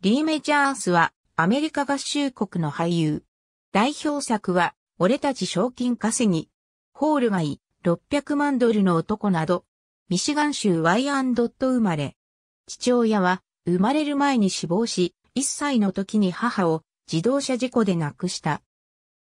リー・メジャースはアメリカ合衆国の俳優。代表作は、俺たち賞金稼ぎ、ホールガイ、600万ドルの男など、ミシガン州ワイアンドット生まれ。父親は生まれる前に死亡し、1歳の時に母を自動車事故で亡くした。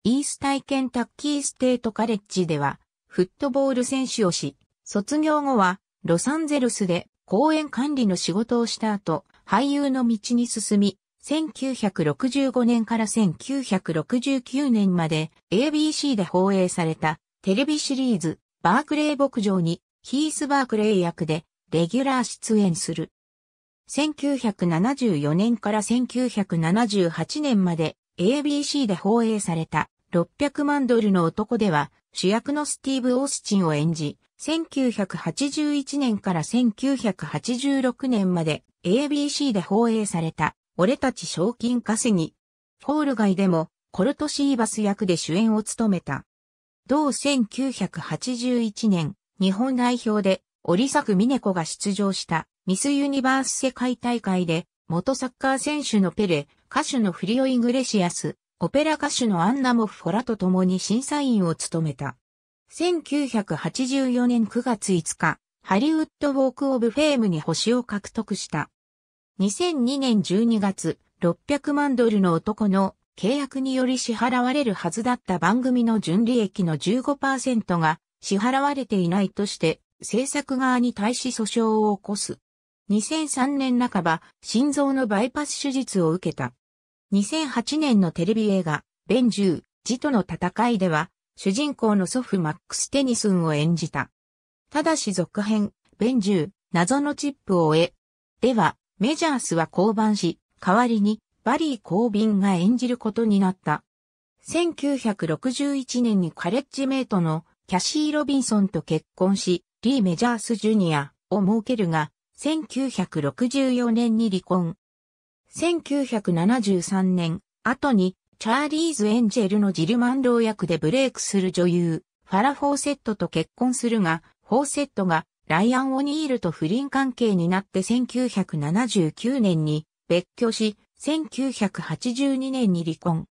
イースタイケンタッキーステートカレッジでは、フットボール選手をし、卒業後はロサンゼルスで公園管理の仕事をした後、俳優の道に進み、1965年から1969年まで ABC で放映されたテレビシリーズバークレー牧場にヒース・バークレー役でレギュラー出演する。1974年から1978年まで ABC で放映された600万ドルの男では主役のスティーブ・オースチンを演じ、1981年から1986年まで ABC で放映された、俺たち賞金稼ぎ。ホール街でも、コルトシーバス役で主演を務めた。同1981年、日本代表で、織作ネ子が出場したミスユニバース世界大会で、元サッカー選手のペレ、歌手のフリオ・イグレシアス、オペラ歌手のアンナ・モフ・フォラと共に審査員を務めた。1984年9月5日、ハリウッドウォークオブフェームに星を獲得した。2002年12月、600万ドルの男の契約により支払われるはずだった番組の純利益の15%が支払われていないとして制作側に対し訴訟を起こす。2003年半ば、心臓のバイパス手術を受けた。2008年のテレビ映画、ベンジュー、ジとの戦いでは、主人公の祖父マックス・テニスンを演じた。ただし続編、ベンジュー、謎のチップを終え、では、メジャースは降板し、代わりに、バリー・コービンが演じることになった。1961年にカレッジメイトのキャシー・ロビンソンと結婚し、リー・メジャース・ジュニアを設けるが、1964年に離婚。1973年、後にチャーリーズ・エンジェルのジル・マンロー役でブレイクする女優、ファラ・フォーセットと結婚するが、フォーセットがライアン・オニールと不倫関係になって1979年に別居し、1982年に離婚。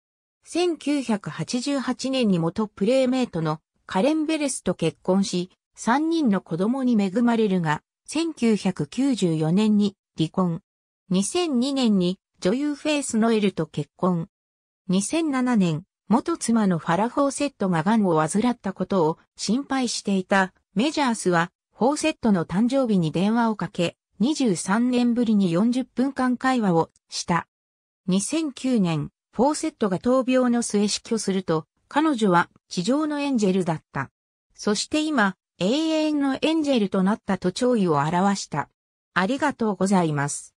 1988年に元プレイメイトのカレン・ベレスと結婚し、3人の子供に恵まれるが、1994年に離婚。2002年に女優フェイス・ノエルと結婚。2007年、元妻のファラ・フォーセットが癌を患ったことを心配していたメジャースは、フォーセットの誕生日に電話をかけ、23年ぶりに40分間会話をした。2009年、フォーセットが闘病の末死去すると、彼女は地上のエンジェルだった。そして今、永遠のエンジェルとなったと弔意を表した。ありがとうございます。